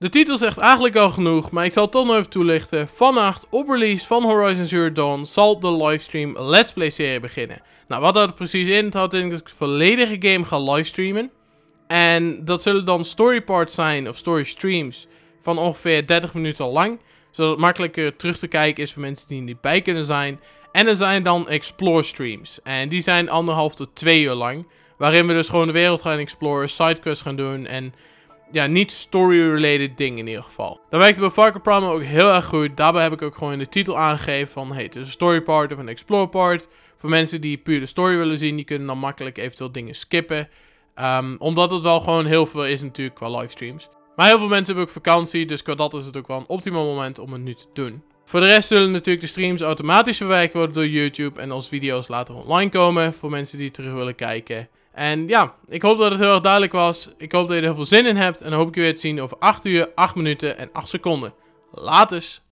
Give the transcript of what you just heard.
De titel zegt eigenlijk al genoeg, maar ik zal het toch nog even toelichten. Vannacht, op release van Horizon Zero Dawn, zal de livestream Let's Play serie beginnen. Nou, wat dat het precies in? Het houdt in dat ik de volledige game ga livestreamen. En dat zullen dan story parts zijn, of story streams, van ongeveer 30 minuten lang. Zodat het makkelijker terug te kijken is voor mensen die niet bij kunnen zijn. En er zijn dan explore streams. En die zijn anderhalf tot twee uur lang. Waarin we dus gewoon de wereld gaan exploren, sidequests gaan doen en ja, niet story-related ding in ieder geval. Dat werkte bij Far Primal ook heel erg goed. Daarbij heb ik ook gewoon in de titel aangegeven van... Hey, het is een story part of een explore part. Voor mensen die puur de story willen zien, die kunnen dan makkelijk eventueel dingen skippen. Ehm, omdat het wel gewoon heel veel is natuurlijk qua livestreams. Maar heel veel mensen hebben ook vakantie, dus qua dat is het ook wel een optimaal moment om het nu te doen. Voor de rest zullen natuurlijk de streams automatisch verwerkt worden door YouTube en als video's later online komen voor mensen die terug willen kijken. En ja, ik hoop dat het heel erg duidelijk was. Ik hoop dat je er heel veel zin in hebt. En dan hoop ik je weer te zien over 8 uur, 8 minuten en 8 seconden. Laters! Dus!